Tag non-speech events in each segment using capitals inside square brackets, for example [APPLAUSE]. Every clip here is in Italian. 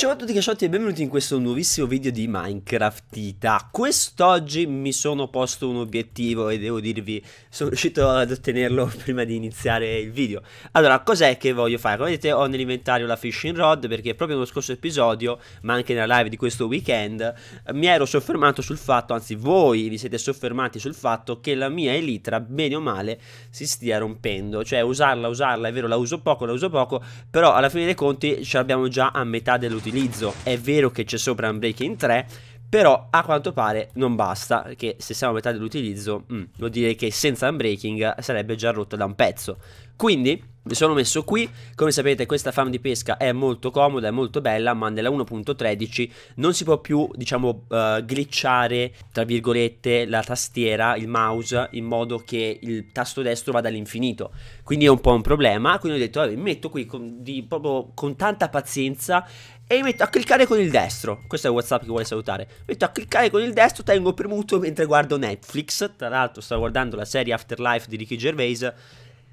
Ciao a tutti casciotti e benvenuti in questo nuovissimo video di Minecraftita Quest'oggi mi sono posto un obiettivo e devo dirvi sono riuscito ad ottenerlo [LAUGHS] prima di iniziare il video Allora cos'è che voglio fare? Come vedete ho nell'inventario la fishing rod perché proprio nello scorso episodio ma anche nella live di questo weekend Mi ero soffermato sul fatto, anzi voi vi siete soffermati sul fatto che la mia elitra bene o male si stia rompendo Cioè usarla, usarla, è vero la uso poco, la uso poco però alla fine dei conti ce l'abbiamo già a metà dell'utilizzo utilizzo. È vero che c'è sopra un Breaking 3, però a quanto pare non basta, che se siamo a metà dell'utilizzo, mm, vuol dire che senza un Breaking sarebbe già rotto da un pezzo. Quindi mi sono messo qui, come sapete questa farm di pesca è molto comoda, è molto bella, ma nella 1.13 non si può più, diciamo, uh, glitchare, tra virgolette, la tastiera, il mouse, in modo che il tasto destro vada all'infinito. Quindi è un po' un problema, quindi ho detto, vabbè, mi metto qui con, di, proprio con tanta pazienza e mi metto a cliccare con il destro. Questo è WhatsApp che vuole salutare. Mi metto a cliccare con il destro, tengo premuto mentre guardo Netflix. Tra l'altro sto guardando la serie Afterlife di Ricky Gervais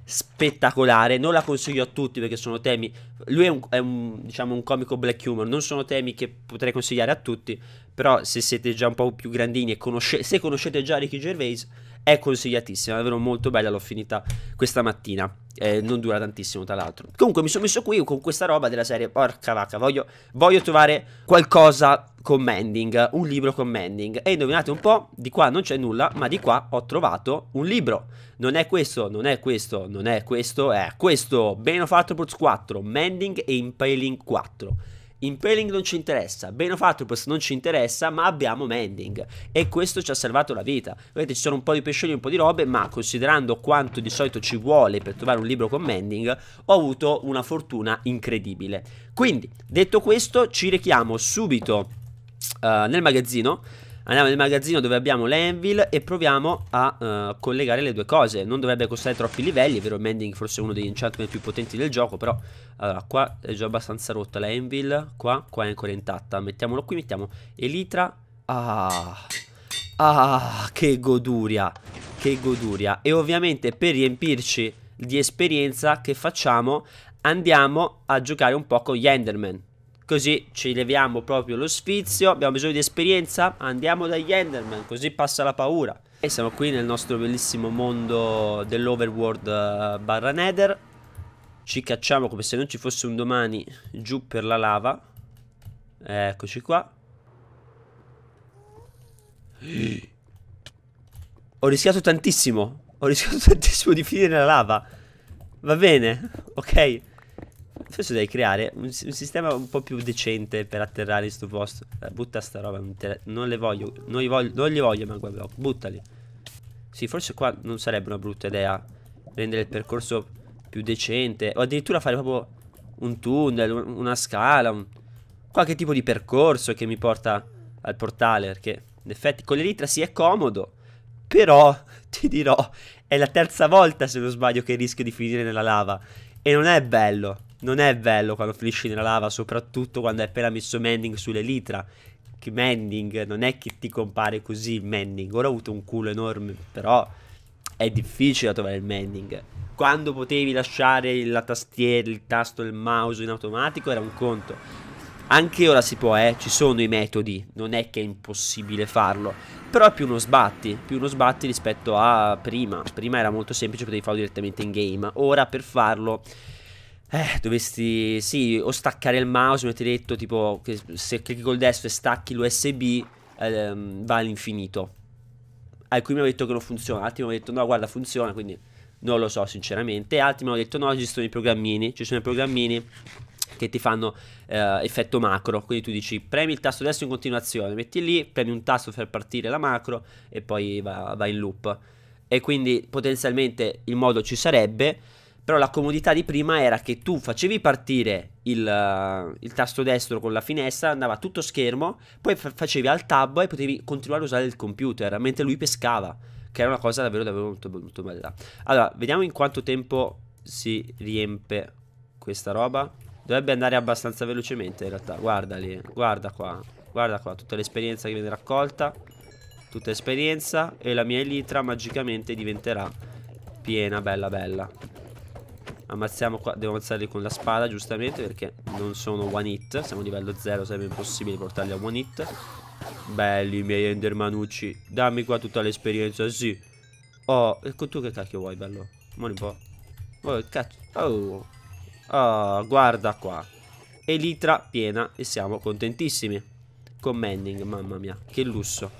spettacolare. Non la consiglio a tutti perché sono temi. Lui è un, è un, diciamo, un comico black humor. Non sono temi che potrei consigliare a tutti. Però se siete già un po' più grandini e conosce se conoscete già Ricky Gervais è consigliatissima, è davvero molto bella, l'ho finita questa mattina, eh, non dura tantissimo tra l'altro. Comunque mi sono messo qui con questa roba della serie, porca vacca, voglio, voglio trovare qualcosa con Mending, un libro con Mending. E indovinate un po', di qua non c'è nulla, ma di qua ho trovato un libro. Non è questo, non è questo, non è questo, è questo. Bene fatto Brutes 4, Mending e Impaling 4. Impaling non ci interessa, Benofactopus non ci interessa, ma abbiamo Mending e questo ci ha salvato la vita. Vedete, ci sono un po' di pescioli, un po' di robe, ma considerando quanto di solito ci vuole per trovare un libro con Mending, ho avuto una fortuna incredibile. Quindi, detto questo, ci rechiamo subito uh, nel magazzino Andiamo nel magazzino dove abbiamo l'Envil e proviamo a uh, collegare le due cose. Non dovrebbe costare troppi livelli, è vero Mending forse è uno degli enchantment più potenti del gioco, però allora, qua è già abbastanza rotta la Envil, qua, qua è ancora intatta. Mettiamolo qui, mettiamo Elitra. Ah, ah, che goduria, che goduria. E ovviamente per riempirci di esperienza che facciamo andiamo a giocare un po' con gli Enderman. Così ci leviamo proprio lo sfizio. Abbiamo bisogno di esperienza? Andiamo dagli Enderman, così passa la paura. E siamo qui nel nostro bellissimo mondo dell'overworld eh, barra nether. Ci cacciamo come se non ci fosse un domani giù per la lava. Eccoci qua. [GASPS] Ho rischiato tantissimo. Ho rischiato [LAUGHS] tantissimo di finire nella lava. Va bene, ok forse devi creare un, un, sistema un po' più decente per atterrare in sto posto. Eh, butta sta roba, non, te, non le voglio, non li voglio, non li voglio Magma Block, buttali. Sì, forse qua non sarebbe una brutta idea rendere il percorso più decente, o addirittura fare proprio un tunnel, una scala, un, qualche tipo di percorso che mi porta al portale, perché in effetti con l'elitra sì è comodo, però [LAUGHS] ti dirò, è la terza volta se non sbaglio che rischio di finire nella lava, e non è bello non è bello quando finisci nella lava, soprattutto quando hai appena messo Mending sull'elitra. Mending non è che ti compare così il Mending. Ora ho avuto un culo enorme, però è difficile trovare il Mending. Quando potevi lasciare la tastiera, il tasto del mouse in automatico era un conto. Anche ora si può, eh, ci sono i metodi, non è che è impossibile farlo. Però è più uno sbatti, più uno sbatti rispetto a prima. Prima era molto semplice, potevi farlo direttamente in game. Ora per farlo eh, dovresti, sì, o staccare il mouse, come ti ho detto, tipo, che se clicchi col destro e stacchi l'USB, ehm, va all'infinito. Alcuni mi hanno detto che non funziona, altri mi hanno detto no, guarda, funziona, quindi non lo so sinceramente. Altri mi hanno detto no, ci sono i programmini, ci sono i programmini che ti fanno eh, effetto macro, quindi tu dici premi il tasto destro in continuazione, metti lì, premi un tasto per partire la macro e poi va, va in loop. E quindi potenzialmente il modo ci sarebbe però la comodità di prima era che tu facevi partire il, eh, il tasto destro con la finestra, andava tutto schermo, poi fa facevi al tab e potevi continuare a usare il computer, mentre lui pescava, che era una cosa davvero, davvero molto, molto bella. Allora, vediamo in quanto tempo si riempie questa roba. Dovrebbe andare abbastanza velocemente in realtà, guarda lì, guarda qua, guarda qua, tutta l'esperienza che viene raccolta, tutta esperienza e la mia elitra magicamente diventerà piena, bella, bella. Ammazziamo qua, devo ammazzarli con la spada giustamente perché non sono one hit, siamo a livello 0, sarebbe impossibile portarli a one hit. Belli i miei endermanucci, dammi qua tutta l'esperienza, sì. Oh, e tu che cacchio vuoi, bello? Muori un po'. Oh, cacchio. Oh. oh, guarda qua. Elitra piena e siamo contentissimi. Commending, mamma mia, che lusso.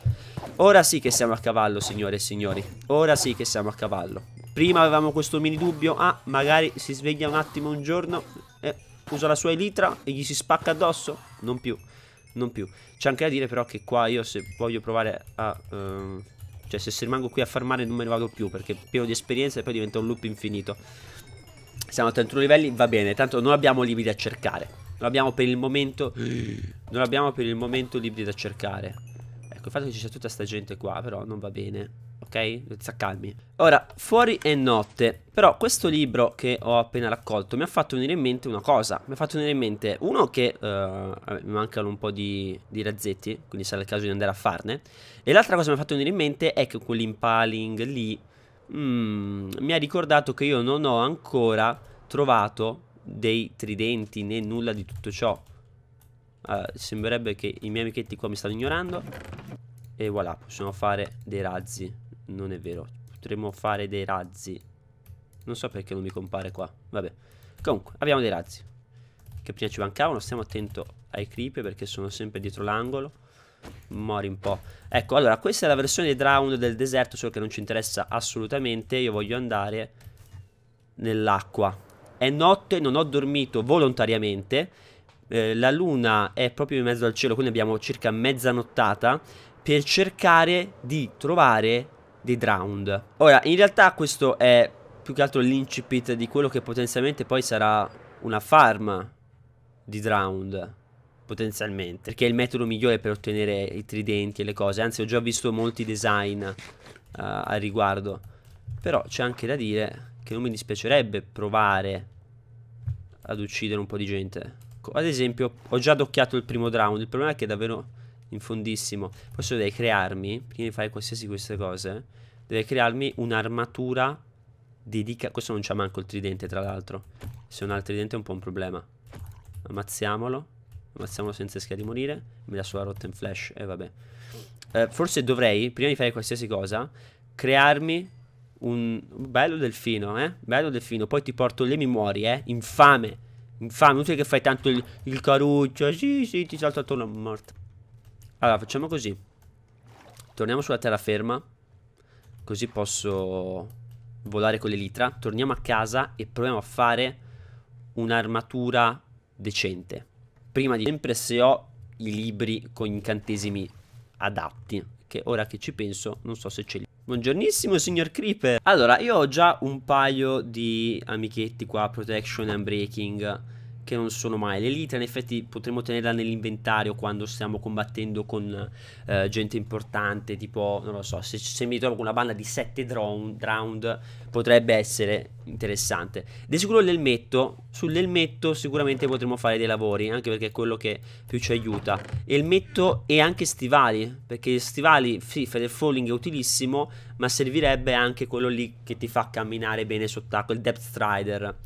Ora sì che siamo a cavallo, signore e signori. Ora sì che siamo a cavallo. Prima avevamo questo mini dubbio. Ah, magari si sveglia un attimo un giorno. Eh, usa la sua elitra e gli si spacca addosso. Non più. Non più. C'è anche da dire però che qua io se voglio provare a... Uh, cioè se rimango qui a farmare non me ne vado più perché pieno di esperienza e poi diventa un loop infinito. Siamo a 31 livelli, va bene, tanto non abbiamo libri da cercare. Non abbiamo per il momento... Non abbiamo per il momento libri da cercare. Ecco, il fatto che ci sia tutta sta gente qua però non va bene ok? Si accalmi. Ora, fuori è notte, però questo libro che ho appena raccolto mi ha fatto venire in mente una cosa. Mi ha fatto venire in mente, uno, che uh, mi mancano un po' di, di, razzetti, quindi sarà il caso di andare a farne. E l'altra cosa che mi ha fatto venire in mente è che quell'impaling lì mm, mi ha ricordato che io non ho ancora trovato dei tridenti né nulla di tutto ciò. Uh, sembrerebbe che i miei amichetti qua mi stanno ignorando. E voilà, possiamo fare dei razzi. Non è vero. Potremmo fare dei razzi. Non so perché non mi compare qua. Vabbè. Comunque, abbiamo dei razzi. Che prima ci mancavano. Stiamo attento ai creeper perché sono sempre dietro l'angolo. Mori un po'. Ecco, allora, questa è la versione drowned del deserto, solo che non ci interessa assolutamente. Io voglio andare nell'acqua. È notte, non ho dormito volontariamente. Eh, la luna è proprio in mezzo al cielo, quindi abbiamo circa mezzanottata per cercare di trovare di Drowned. Ora, in realtà questo è più che altro l'incipit di quello che potenzialmente poi sarà una farm di Drowned potenzialmente, perché è il metodo migliore per ottenere i tridenti e le cose, anzi ho già visto molti design uh, al riguardo, però c'è anche da dire che non mi dispiacerebbe provare ad uccidere un po' di gente, ad esempio ho già adocchiato il primo round, il problema è che davvero in fondissimo. Forse dovrei crearmi, prima di fare qualsiasi di queste cose, dovrei crearmi un'armatura dedica... Questo non c'ha manco il tridente, tra l'altro. Se non ha il tridente è un po' un problema. Ammazziamolo. Ammazziamolo senza rischiare di morire. Mi lascio la rotta in flash, e eh, vabbè. Eh, forse dovrei, prima di fare qualsiasi cosa, crearmi un... Bello delfino, eh? Bello delfino. Poi ti porto le e eh? Infame. Infame, inutile che fai tanto il, il caruccio. Sì, sì, ti salto attorno, morto. Allora, facciamo così. Torniamo sulla terraferma. Così posso volare con l'elitra. Torniamo a casa e proviamo a fare un'armatura decente. Prima di sempre se ho i libri con incantesimi adatti. Che ora che ci penso non so se ce li... Buongiornissimo signor Creeper. Allora, io ho già un paio di amichetti qua, protection and breaking che non sono mai. L'elitra in effetti potremmo tenerla nell'inventario quando stiamo combattendo con eh, gente importante, tipo, non lo so, se, se mi trovo con una banda di 7 round potrebbe essere interessante. Di sicuro l'elmetto, sull'elmetto sicuramente potremo fare dei lavori, anche perché è quello che più ci aiuta. Elmetto e anche stivali, perché stivali, sì, Feather Falling è utilissimo, ma servirebbe anche quello lì che ti fa camminare bene sott'acqua, il Depth Strider.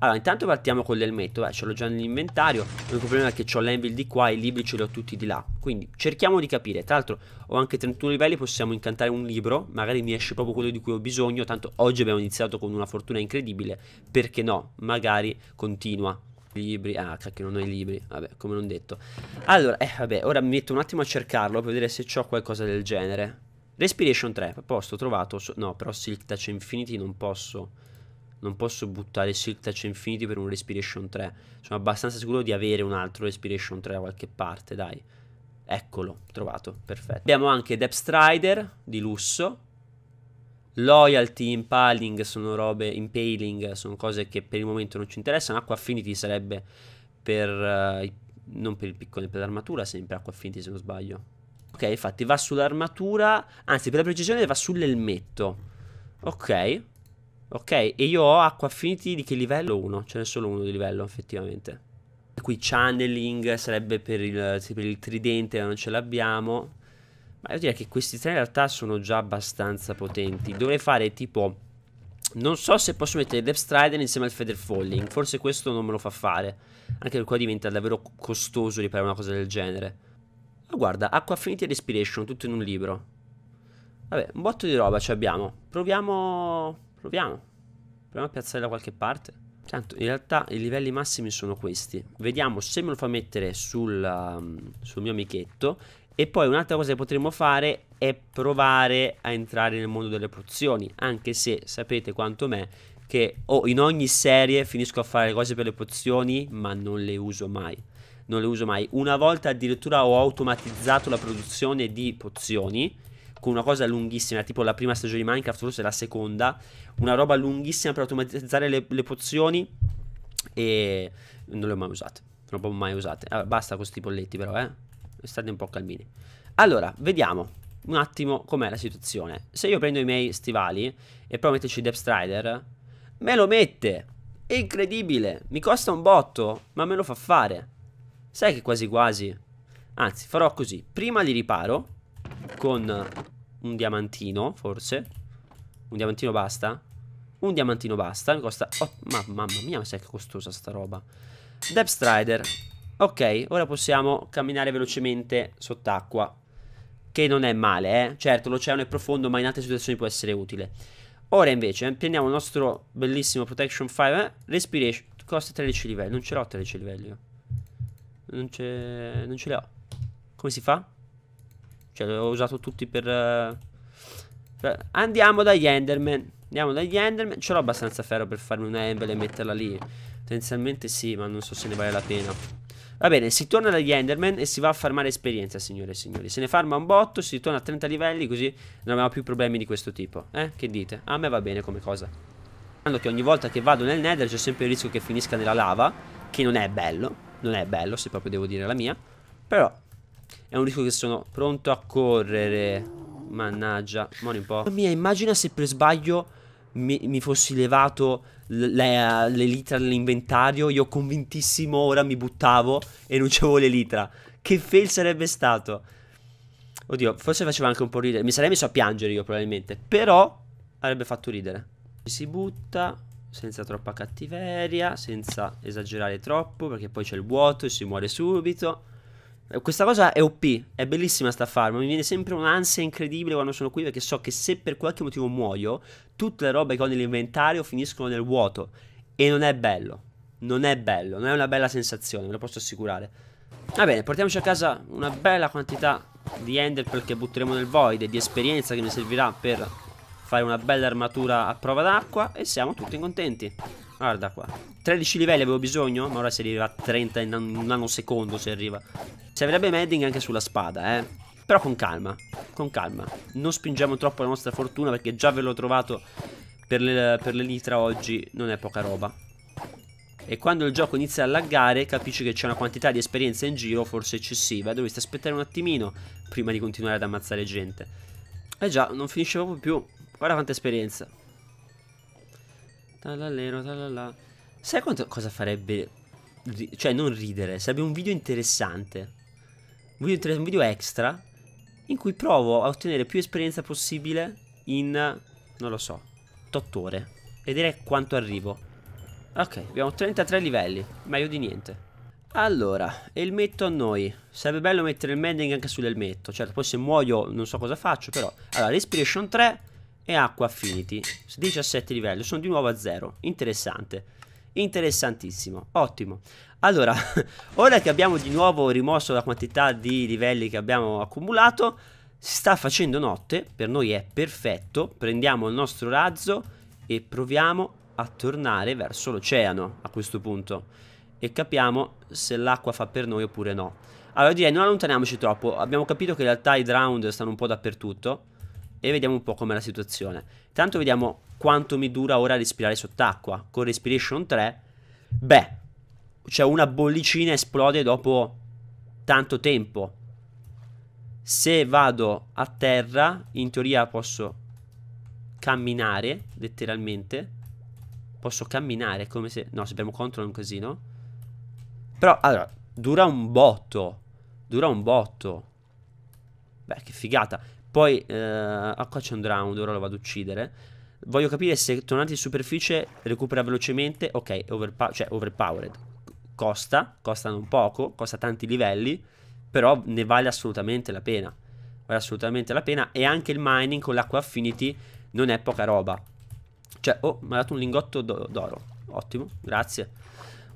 Allora, intanto partiamo con l'elmetto. Beh, ce l'ho già nell'inventario. L'unico problema è che ho l'envil di qua e i libri ce li ho tutti di là. Quindi cerchiamo di capire. Tra l'altro, ho anche 31 livelli. Possiamo incantare un libro. Magari mi esce proprio quello di cui ho bisogno. Tanto oggi abbiamo iniziato con una fortuna incredibile. Perché no? Magari continua libri ah cacchio non ho i libri vabbè come non detto allora eh vabbè ora mi metto un attimo a cercarlo per vedere se ho qualcosa del genere Respiration 3 a posto trovato no però Silk Touch Infinity non posso non posso buttare Silk Touch Infinity per un Respiration 3. Sono abbastanza sicuro di avere un altro Respiration 3 da qualche parte, dai. Eccolo, trovato, perfetto. Abbiamo anche Depth Strider di lusso. Loyalty, Impaling sono robe, Impaling sono cose che per il momento non ci interessano. Acqua Affinity sarebbe per, uh, non per il piccone, per l'armatura, sempre Acqua Affinity se non sbaglio. Ok, infatti va sull'armatura, anzi per la precisione va sull'elmetto. Ok, Ok, e io ho acqua affinity di che livello? Uno, ce n'è solo uno di livello effettivamente. Qui channeling sarebbe per il, per il tridente, non ce l'abbiamo. Ma io direi che questi tre in realtà sono già abbastanza potenti. Dovrei fare tipo... Non so se posso mettere Death Strider insieme al Feather Falling. Forse questo non me lo fa fare. Anche perché qua diventa davvero costoso riparare una cosa del genere. Ma guarda, Acqua Affinity e Respiration, tutto in un libro. Vabbè, un botto di roba ci abbiamo. Proviamo Proviamo. Proviamo a piazzare da qualche parte. Tanto, in realtà i livelli massimi sono questi. Vediamo se me lo fa mettere sul, um, sul mio amichetto. E poi un'altra cosa che potremmo fare è provare a entrare nel mondo delle pozioni. Anche se sapete quanto me che oh, in ogni serie finisco a fare le cose per le pozioni, ma non le uso mai. Non le uso mai. Una volta addirittura ho automatizzato la produzione di pozioni con una cosa lunghissima, tipo la prima stagione di Minecraft, forse la seconda, una roba lunghissima per automatizzare le, le pozioni e non le ho mai usate, non le ho mai usate. Allora, ah, basta con questi polletti però, eh. State un po' calmini. Allora, vediamo un attimo com'è la situazione. Se io prendo i miei stivali e poi metterci Depth Rider, me lo mette. È incredibile. Mi costa un botto, ma me lo fa fare. Sai che quasi quasi. Anzi, farò così. Prima li riparo con un diamantino, forse. Un diamantino basta? Un diamantino basta, mi costa... Oh, ma, mamma mia, ma sai che costosa sta roba. Depth Strider. Ok, ora possiamo camminare velocemente sott'acqua. Che non è male, eh. Certo, l'oceano è profondo, ma in altre situazioni può essere utile. Ora invece, eh, prendiamo il nostro bellissimo Protection 5. Eh? Respiration. Costa 13 livelli. Non ce l'ho 13 livelli. Non, non ce le ho. Come si fa? Cioè l'ho usato tutti per... Eh, per... Andiamo dagli Enderman Andiamo dagli Enderman Ce l'ho abbastanza ferro per farmi una Anvil e metterla lì Potenzialmente sì ma non so se ne vale la pena Va bene, si torna dagli Enderman e si va a farmare esperienza, signore e signori. Se ne farma un botto, si torna a 30 livelli, così non abbiamo più problemi di questo tipo. Eh? Che dite? A me va bene come cosa. Tanto che ogni volta che vado nel Nether c'è sempre il rischio che finisca nella lava, che non è bello. Non è bello, se proprio devo dire la mia. Però è un rischio che sono pronto a correre. Mannaggia, mori un po'. Mamma mia, immagina se per sbaglio mi, mi fossi levato le, le litra Io convintissimo ora mi buttavo e non c'avevo l'elitra Che fail sarebbe stato? Oddio, forse faceva anche un po' ridere. Mi sarei messo a piangere io probabilmente. Però avrebbe fatto ridere. Si butta senza troppa cattiveria, senza esagerare troppo, perché poi c'è il vuoto e si muore subito. Questa cosa è OP, è bellissima sta farm, mi viene sempre un'ansia incredibile quando sono qui perché so che se per qualche motivo muoio, tutte le robe che ho nell'inventario finiscono nel vuoto e non è bello, non è bello, non è una bella sensazione, ve lo posso assicurare. Va bene, portiamoci a casa una bella quantità di enderpearl che butteremo nel void e di esperienza che mi servirà per fare una bella armatura a prova d'acqua e siamo tutti contenti. Guarda qua 13 livelli avevo bisogno Ma ora si arriva a 30 in un nanosecondo si arriva Servirebbe medding anche sulla spada eh Però con calma Con calma Non spingiamo troppo la nostra fortuna Perché già ve l'ho trovato per l'elitra oggi Non è poca roba e quando il gioco inizia a laggare capisci che c'è una quantità di esperienza in giro forse eccessiva. Dovresti aspettare un attimino prima di continuare ad ammazzare gente. Eh già, non finisce proprio più. Guarda quanta esperienza. Tallalero, tallalà. Sai quanto, cosa farebbe? Cioè, non ridere, sarebbe un video interessante. Un video, un video extra in cui provo a ottenere più esperienza possibile in, non lo so, 8 ore. Vedere quanto arrivo. Ok, abbiamo 33 livelli, meglio di niente. Allora, elmetto a noi. Sarebbe bello mettere il mending anche sull'elmetto. Certo, poi se muoio non so cosa faccio, però. Allora, respiration 3 e acqua affinity 17 livelli sono di nuovo a zero interessante interessantissimo ottimo allora [LAUGHS] ora che abbiamo di nuovo rimosso la quantità di livelli che abbiamo accumulato si sta facendo notte per noi è perfetto prendiamo il nostro razzo e proviamo a tornare verso l'oceano a questo punto e capiamo se l'acqua fa per noi oppure no allora direi non allontaniamoci troppo abbiamo capito che in realtà i drowned stanno un po' dappertutto e vediamo un po' com'è la situazione. Tanto vediamo quanto mi dura ora respirare sott'acqua. Con Respiration 3, beh, cioè una bollicina esplode dopo tanto tempo. Se vado a terra, in teoria posso camminare, letteralmente. Posso camminare, come se... No, se abbiamo control è un casino. Però, allora, dura un botto. Dura un botto. Beh, che figata. Poi eh, ah, qua c'è un drowned, ora lo vado ad uccidere. Voglio capire se tornati in superficie recupera velocemente. Ok, overpow cioè overpowered. Costa, costa non poco, costa tanti livelli, però ne vale assolutamente la pena. Vale assolutamente la pena. E anche il mining con l'acqua affinity non è poca roba. Cioè, oh, mi ha dato un lingotto d'oro. Ottimo, grazie.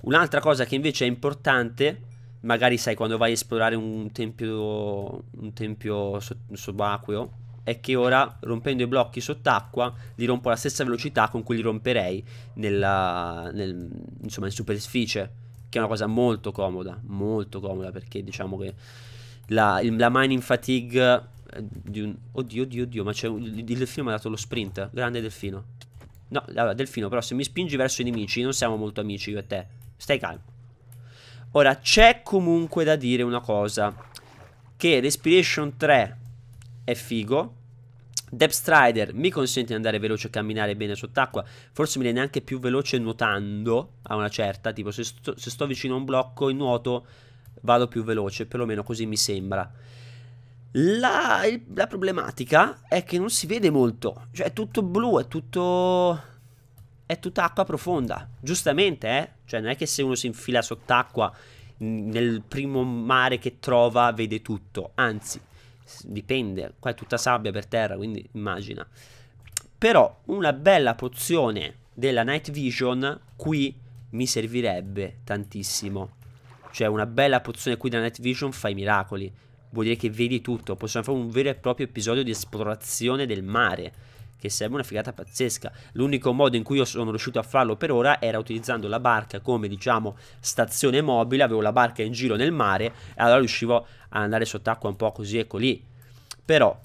Un'altra cosa che invece è importante magari sai quando vai a esplorare un tempio, un tempio subacqueo è che ora rompendo i blocchi sott'acqua li rompo alla stessa velocità con cui li romperei nella, nel, insomma, in superficie che è una cosa molto comoda molto comoda perché diciamo che la, la mining fatigue eh, di un, oddio oddio oddio ma c'è un, il delfino mi ha dato lo sprint grande delfino no allora delfino però se mi spingi verso i nemici non siamo molto amici io e te stai calmo Ora, c'è comunque da dire una cosa. Che Respiration 3 è figo. Depth Strider mi consente di andare veloce e camminare bene sott'acqua. Forse mi viene anche più veloce nuotando a una certa. Tipo, se sto, se sto vicino a un blocco in nuoto vado più veloce. Perlomeno così mi sembra. La, la problematica è che non si vede molto. Cioè, è tutto blu, è tutto è tutta acqua profonda. Giustamente, eh? Cioè, non è che se uno si infila sott'acqua nel primo mare che trova vede tutto. Anzi, dipende. Qua è tutta sabbia per terra, quindi immagina. Però una bella pozione della night vision qui mi servirebbe tantissimo. Cioè, una bella pozione qui della night vision fa i miracoli. Vuol dire che vedi tutto. Possiamo fare un vero e proprio episodio di esplorazione del mare che sarebbe una figata pazzesca. L'unico modo in cui io sono riuscito a farlo per ora era utilizzando la barca come diciamo stazione mobile, avevo la barca in giro nel mare e allora riuscivo a andare sott'acqua un po' così e ecco lì. Però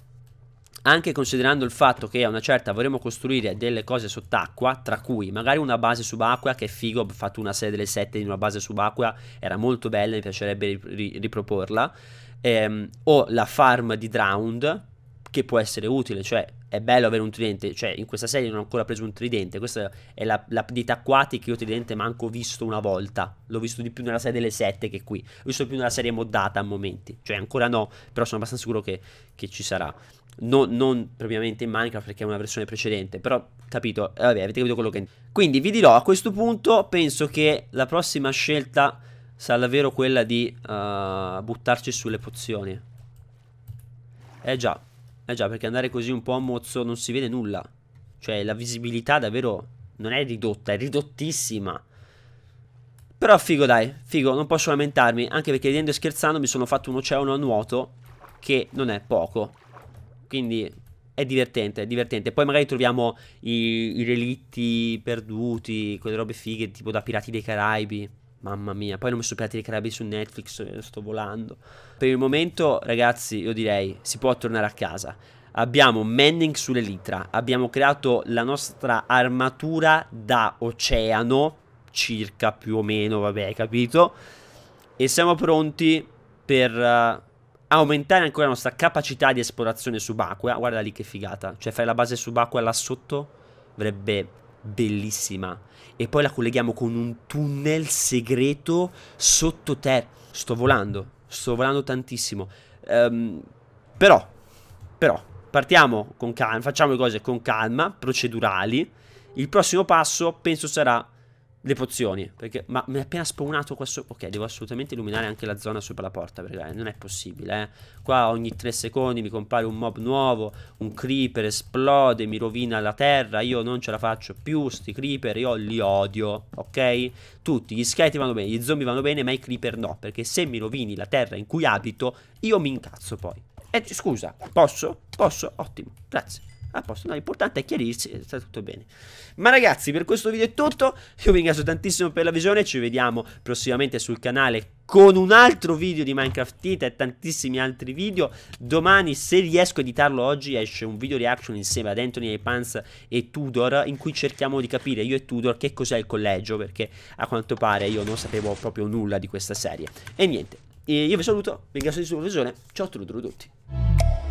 anche considerando il fatto che a una certa vorremmo costruire delle cose sott'acqua, tra cui magari una base subacquea, che è figo, ho fatto una serie delle sette di una base subacquea, era molto bella, mi piacerebbe riproporla, ehm, o la farm di Drowned, che può essere utile, cioè è bello avere un tridente, cioè in questa serie non ho ancora preso un tridente, questa è la, la dei tacquati che io tridente manco visto una volta, l'ho visto di più nella serie delle 7 che qui, l'ho visto più nella serie moddata a momenti, cioè ancora no, però sono abbastanza sicuro che, che ci sarà, no, non propriamente in Minecraft perché è una versione precedente, però capito, eh, vabbè avete capito quello che... Quindi vi dirò a questo punto, penso che la prossima scelta sarà davvero quella di uh, buttarci sulle pozioni, eh già eh già, perché andare così un po' a mozzo non si vede nulla. Cioè, la visibilità davvero non è ridotta, è ridottissima. Però figo dai, figo, non posso lamentarmi, anche perché ridendo e scherzando mi sono fatto un oceano a nuoto, che non è poco. Quindi è divertente, è divertente. Poi magari troviamo i, i relitti perduti, quelle robe fighe, tipo da Pirati dei Caraibi. Mamma mia, poi non mi sono piatti dei Caraibi su Netflix, eh, sto volando. Per il momento, ragazzi, io direi si può tornare a casa. Abbiamo Manning sull'elitra, abbiamo creato la nostra armatura da oceano, circa più o meno, vabbè, capito? E siamo pronti per uh, aumentare ancora la nostra capacità di esplorazione subacquea. Guarda lì che figata, cioè fare la base subacquea là sotto, avrebbe bellissima. E poi la colleghiamo con un tunnel segreto sotto sottoterra. Sto volando, sto volando tantissimo. Um, però, però, partiamo con calma, facciamo le cose con calma, procedurali. Il prossimo passo penso sarà le pozioni. Perché, ma mi è appena spawnato qua sopra. Ok, devo assolutamente illuminare anche la zona sopra la porta. Perché eh, non è possibile. Eh. Qua ogni 3 secondi mi compare un mob nuovo. Un creeper esplode, mi rovina la terra. Io non ce la faccio più. Sti creeper, io li odio. Ok? Tutti gli scheletri vanno bene, gli zombie vanno bene, ma i creeper no. Perché se mi rovini la terra in cui abito, io mi incazzo poi. Eh, scusa, posso? Posso? Ottimo, grazie a posto. No, l'importante è chiarirsi, sta tutto bene. Ma ragazzi, per questo video è tutto. Io vi ringrazio tantissimo per la visione. Ci vediamo prossimamente sul canale con un altro video di Minecraft Tita e tantissimi altri video. Domani, se riesco a editarlo oggi, esce un video reaction insieme ad Anthony e Pants e Tudor, in cui cerchiamo di capire io e Tudor che cos'è il collegio, perché a quanto pare io non sapevo proprio nulla di questa serie. E niente, io vi saluto, vi ringrazio di sua visione. Ciao a tutti.